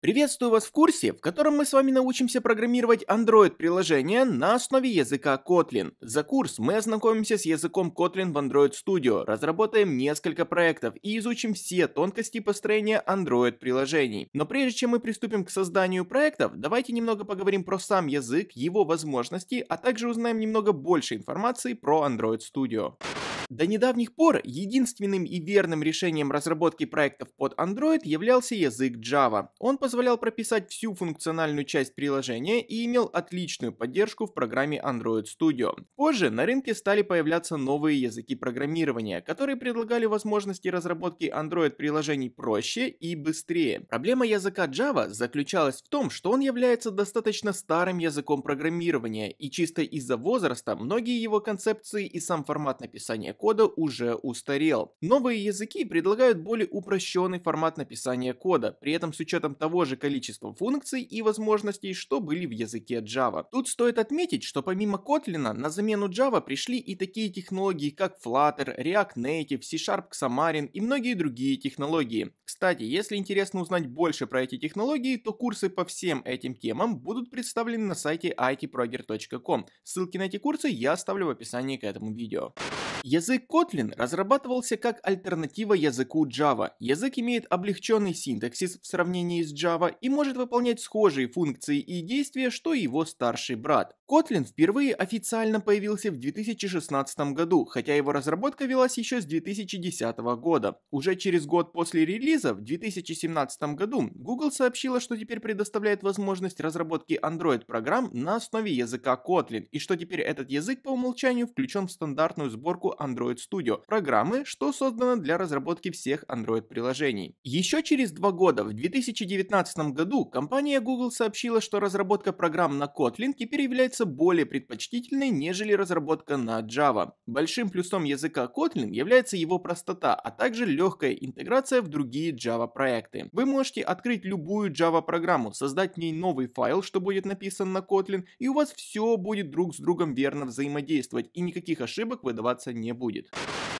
Приветствую вас в курсе, в котором мы с вами научимся программировать Android-приложение на основе языка Kotlin. За курс мы ознакомимся с языком Kotlin в Android Studio, разработаем несколько проектов и изучим все тонкости построения Android-приложений. Но прежде чем мы приступим к созданию проектов, давайте немного поговорим про сам язык, его возможности, а также узнаем немного больше информации про Android Studio. До недавних пор единственным и верным решением разработки проектов под Android являлся язык Java. Он позволял прописать всю функциональную часть приложения и имел отличную поддержку в программе Android Studio. Позже на рынке стали появляться новые языки программирования, которые предлагали возможности разработки Android приложений проще и быстрее. Проблема языка Java заключалась в том, что он является достаточно старым языком программирования, и чисто из-за возраста многие его концепции и сам формат написания кода уже устарел. Новые языки предлагают более упрощенный формат написания кода, при этом с учетом того же количества функций и возможностей, что были в языке Java. Тут стоит отметить, что помимо Kotlin на замену Java пришли и такие технологии, как Flutter, React Native, C-Sharp Xamarin и многие другие технологии. Кстати, если интересно узнать больше про эти технологии, то курсы по всем этим темам будут представлены на сайте itproger.com. Ссылки на эти курсы я оставлю в описании к этому видео. Язык Язык Kotlin разрабатывался как альтернатива языку Java. Язык имеет облегченный синтаксис в сравнении с Java и может выполнять схожие функции и действия, что и его старший брат. Kotlin впервые официально появился в 2016 году, хотя его разработка велась еще с 2010 года. Уже через год после релиза, в 2017 году, Google сообщила, что теперь предоставляет возможность разработки Android-программ на основе языка Kotlin, и что теперь этот язык по умолчанию включен в стандартную сборку Android Android Studio, программы, что создано для разработки всех Android-приложений. Еще через два года, в 2019 году, компания Google сообщила, что разработка программ на Kotlin теперь является более предпочтительной, нежели разработка на Java. Большим плюсом языка Kotlin является его простота, а также легкая интеграция в другие Java проекты. Вы можете открыть любую Java программу, создать в ней новый файл, что будет написан на Kotlin, и у вас все будет друг с другом верно взаимодействовать и никаких ошибок выдаваться не будет будет.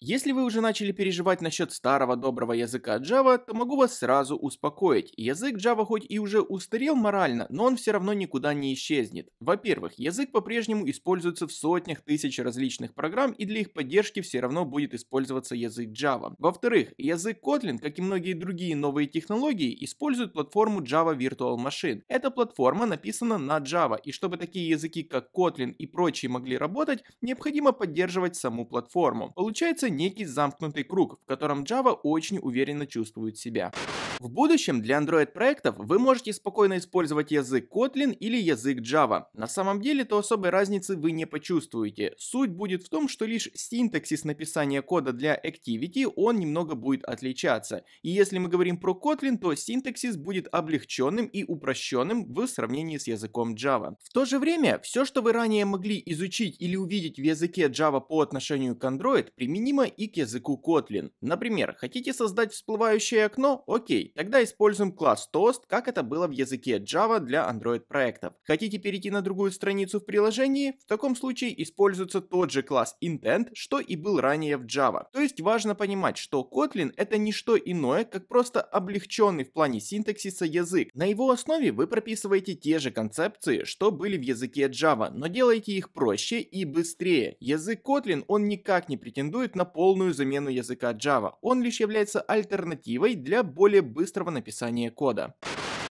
Если вы уже начали переживать насчет старого доброго языка Java, то могу вас сразу успокоить. Язык Java хоть и уже устарел морально, но он все равно никуда не исчезнет. Во-первых, язык по-прежнему используется в сотнях тысяч различных программ и для их поддержки все равно будет использоваться язык Java. Во-вторых, язык Kotlin, как и многие другие новые технологии, использует платформу Java Virtual Machine. Эта платформа написана на Java, и чтобы такие языки как Kotlin и прочие могли работать, необходимо поддерживать саму платформу форму. Получается некий замкнутый круг, в котором Java очень уверенно чувствует себя. В будущем для Android проектов вы можете спокойно использовать язык Kotlin или язык Java. На самом деле то особой разницы вы не почувствуете. Суть будет в том, что лишь синтаксис написания кода для Activity он немного будет отличаться. И если мы говорим про Kotlin, то синтаксис будет облегченным и упрощенным в сравнении с языком Java. В то же время, все, что вы ранее могли изучить или увидеть в языке Java по отношению к Android, Android применимо и к языку Kotlin. Например, хотите создать всплывающее окно? Окей, тогда используем класс Toast, как это было в языке Java для Android проектов. Хотите перейти на другую страницу в приложении? В таком случае используется тот же класс Intent, что и был ранее в Java. То есть важно понимать, что Kotlin это не что иное, как просто облегченный в плане синтаксиса язык. На его основе вы прописываете те же концепции, что были в языке Java, но делаете их проще и быстрее. Язык Kotlin он никак не претендует на полную замену языка Java, он лишь является альтернативой для более быстрого написания кода.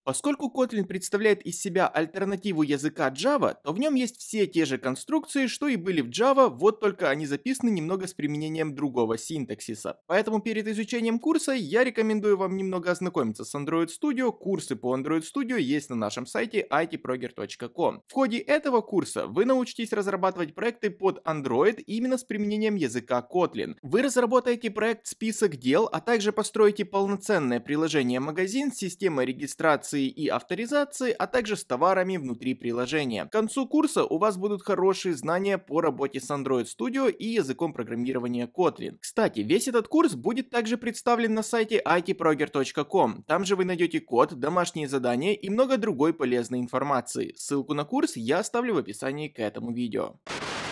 Поскольку Kotlin представляет из себя альтернативу языка Java, то в нем есть все те же конструкции, что и были в Java, вот только они записаны немного с применением другого синтаксиса. Поэтому перед изучением курса я рекомендую вам немного ознакомиться с Android Studio, курсы по Android Studio есть на нашем сайте itproger.com. В ходе этого курса вы научитесь разрабатывать проекты под Android именно с применением языка Kotlin. Вы разработаете проект список дел, а также построите полноценное приложение-магазин с системой регистрации верификации и авторизации, а также с товарами внутри приложения. К концу курса у вас будут хорошие знания по работе с Android Studio и языком программирования Kotlin. Кстати, весь этот курс будет также представлен на сайте itproger.com. Там же вы найдете код, домашние задания и много другой полезной информации. Ссылку на курс я оставлю в описании к этому видео.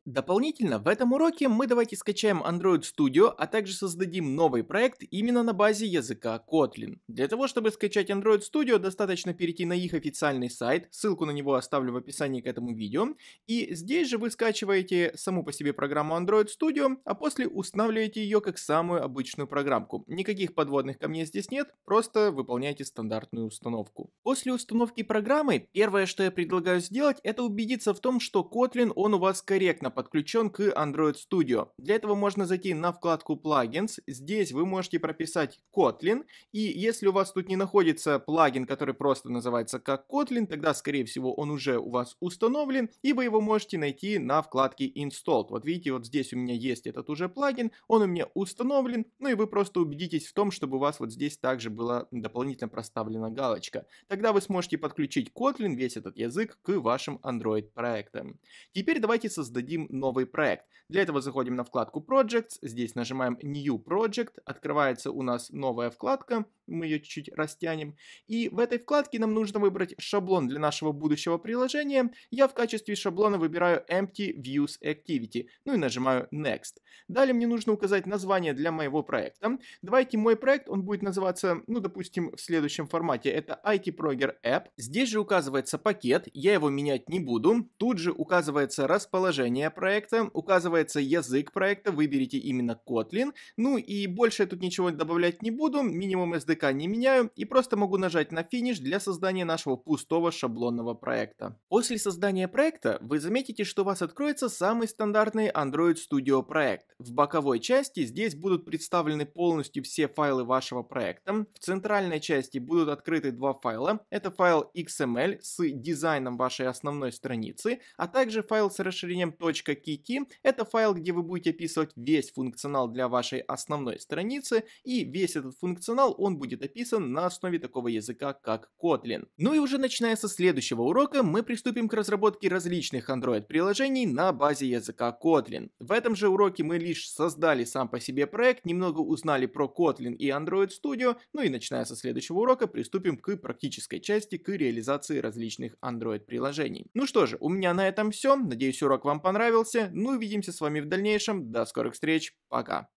Дополнительно в этом уроке мы давайте скачаем Android Studio, а также создадим новый проект именно на базе языка Kotlin. Для того, чтобы скачать Android Studio, достаточно перейти на их официальный сайт, ссылку на него оставлю в описании к этому видео, и здесь же вы скачиваете саму по себе программу Android Studio, а после устанавливаете ее как самую обычную программку. Никаких подводных камней здесь нет, просто выполняйте стандартную установку. После установки программы, первое, что я предлагаю сделать, это убедиться в том, что Kotlin он у вас корректно подключен к Android Studio. Для этого можно зайти на вкладку Plugins. Здесь вы можете прописать Kotlin. И если у вас тут не находится плагин, который просто называется как Kotlin, тогда, скорее всего, он уже у вас установлен. И вы его можете найти на вкладке Installed. Вот видите, вот здесь у меня есть этот уже плагин. Он у меня установлен. Ну и вы просто убедитесь в том, чтобы у вас вот здесь также была дополнительно проставлена галочка. Тогда вы сможете подключить Kotlin, весь этот язык, к вашим Android проектам. Теперь давайте создадим новый проект. Для этого заходим на вкладку Projects, здесь нажимаем New Project, открывается у нас новая вкладка, мы ее чуть-чуть растянем. И в этой вкладке нам нужно выбрать шаблон для нашего будущего приложения. Я в качестве шаблона выбираю Empty Views Activity, ну и нажимаю Next. Далее мне нужно указать название для моего проекта. Давайте мой проект, он будет называться, ну допустим, в следующем формате, это IT Proger App. Здесь же указывается пакет, я его менять не буду. Тут же указывается расположение проекта, указывается язык проекта, выберите именно Kotlin. Ну и больше я тут ничего добавлять не буду, минимум SDK SDK не меняю и просто могу нажать на финиш для создания нашего пустого шаблонного проекта. После создания проекта вы заметите, что у вас откроется самый стандартный Android Studio проект. В боковой части здесь будут представлены полностью все файлы вашего проекта. В центральной части будут открыты два файла. Это файл XML эм с дизайном вашей основной страницы, а также файл с расширением .kiki. Это файл, где вы будете описывать весь функционал для вашей основной страницы и весь этот функционал он будет будет описан на основе такого языка, как Kotlin. Ну и уже начиная со следующего урока, мы приступим к разработке различных Android-приложений на базе языка Kotlin. В этом же уроке мы лишь создали сам по себе проект, немного узнали про Kotlin и Android Studio, ну и начиная со следующего урока приступим к практической части, к реализации различных Android-приложений. Ну что же, у меня на этом все, надеюсь урок вам понравился, ну и увидимся с вами в дальнейшем, до скорых встреч, пока!